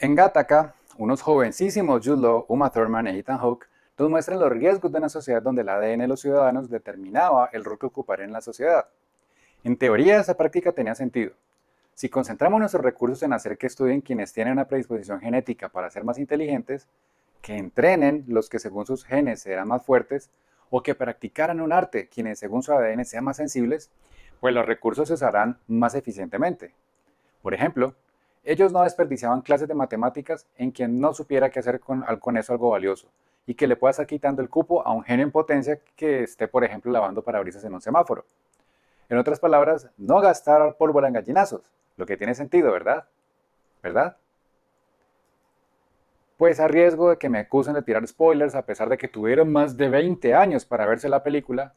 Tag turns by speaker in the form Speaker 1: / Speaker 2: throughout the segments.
Speaker 1: En Gattaca, unos jovencísimos Jude Uma Thurman e Ethan Hawke nos muestran los riesgos de una sociedad donde el ADN de los ciudadanos determinaba el rol que ocuparían en la sociedad. En teoría, esa práctica tenía sentido. Si concentramos nuestros recursos en hacer que estudien quienes tienen una predisposición genética para ser más inteligentes, que entrenen los que según sus genes serán más fuertes, o que practicaran un arte quienes según su ADN sean más sensibles, pues los recursos se usarán más eficientemente. Por ejemplo, ellos no desperdiciaban clases de matemáticas en quien no supiera qué hacer con, eso algo valioso y que le pueda estar quitando el cupo a un genio en potencia que esté, por ejemplo, lavando parabrisas en un semáforo. En otras palabras, no gastar pólvora en gallinazos, lo que tiene sentido, ¿verdad? ¿Verdad? Pues a riesgo de que me acusen de tirar spoilers a pesar de que tuvieron más de 20 años para verse la película,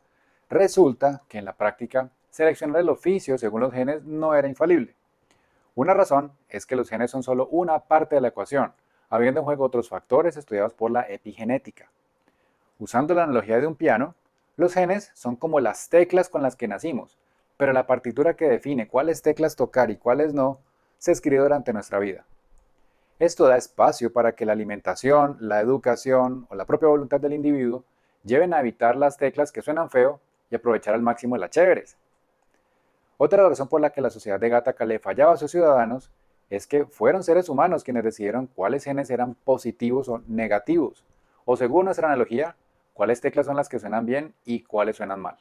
Speaker 1: resulta que en la práctica seleccionar el oficio según los genes no era infalible. Una razón es que los genes son solo una parte de la ecuación, habiendo en juego otros factores estudiados por la epigenética. Usando la analogía de un piano, los genes son como las teclas con las que nacimos, pero la partitura que define cuáles teclas tocar y cuáles no se escribe durante nuestra vida. Esto da espacio para que la alimentación, la educación o la propia voluntad del individuo lleven a evitar las teclas que suenan feo y aprovechar al máximo las chéveres, otra razón por la que la sociedad de Gataca le fallaba a sus ciudadanos es que fueron seres humanos quienes decidieron cuáles genes eran positivos o negativos, o según nuestra analogía, cuáles teclas son las que suenan bien y cuáles suenan mal.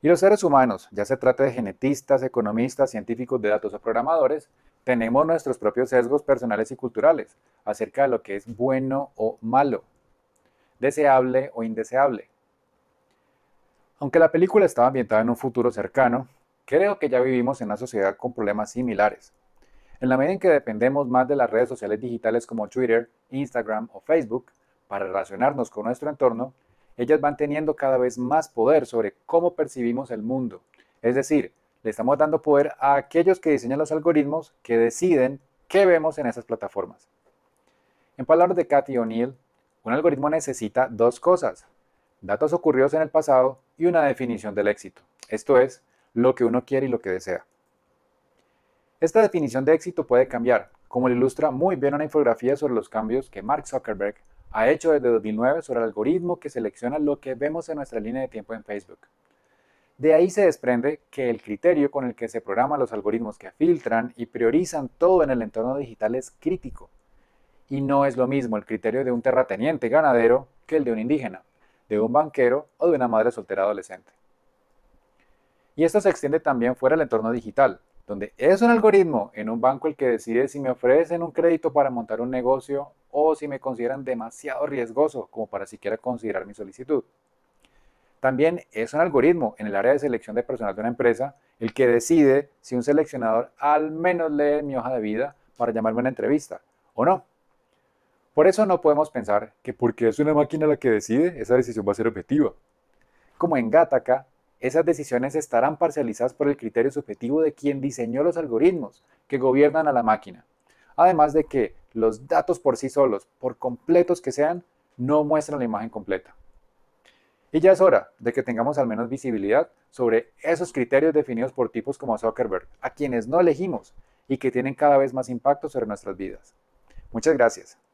Speaker 1: Y los seres humanos, ya se trate de genetistas, economistas, científicos de datos o programadores, tenemos nuestros propios sesgos personales y culturales acerca de lo que es bueno o malo, deseable o indeseable. Aunque la película estaba ambientada en un futuro cercano, Creo que ya vivimos en una sociedad con problemas similares. En la medida en que dependemos más de las redes sociales digitales como Twitter, Instagram o Facebook para relacionarnos con nuestro entorno, ellas van teniendo cada vez más poder sobre cómo percibimos el mundo. Es decir, le estamos dando poder a aquellos que diseñan los algoritmos que deciden qué vemos en esas plataformas. En palabras de Cathy O'Neill, un algoritmo necesita dos cosas, datos ocurridos en el pasado y una definición del éxito. Esto es, lo que uno quiere y lo que desea. Esta definición de éxito puede cambiar, como lo ilustra muy bien una infografía sobre los cambios que Mark Zuckerberg ha hecho desde 2009 sobre el algoritmo que selecciona lo que vemos en nuestra línea de tiempo en Facebook. De ahí se desprende que el criterio con el que se programan los algoritmos que filtran y priorizan todo en el entorno digital es crítico. Y no es lo mismo el criterio de un terrateniente ganadero que el de un indígena, de un banquero o de una madre soltera adolescente. Y esto se extiende también fuera del entorno digital, donde es un algoritmo en un banco el que decide si me ofrecen un crédito para montar un negocio o si me consideran demasiado riesgoso como para siquiera considerar mi solicitud. También es un algoritmo en el área de selección de personal de una empresa el que decide si un seleccionador al menos lee mi hoja de vida para llamarme a una entrevista o no. Por eso no podemos pensar que porque es una máquina la que decide, esa decisión va a ser objetiva. Como en Gataca, esas decisiones estarán parcializadas por el criterio subjetivo de quien diseñó los algoritmos que gobiernan a la máquina. Además de que los datos por sí solos, por completos que sean, no muestran la imagen completa. Y ya es hora de que tengamos al menos visibilidad sobre esos criterios definidos por tipos como Zuckerberg, a quienes no elegimos y que tienen cada vez más impacto sobre nuestras vidas. Muchas gracias.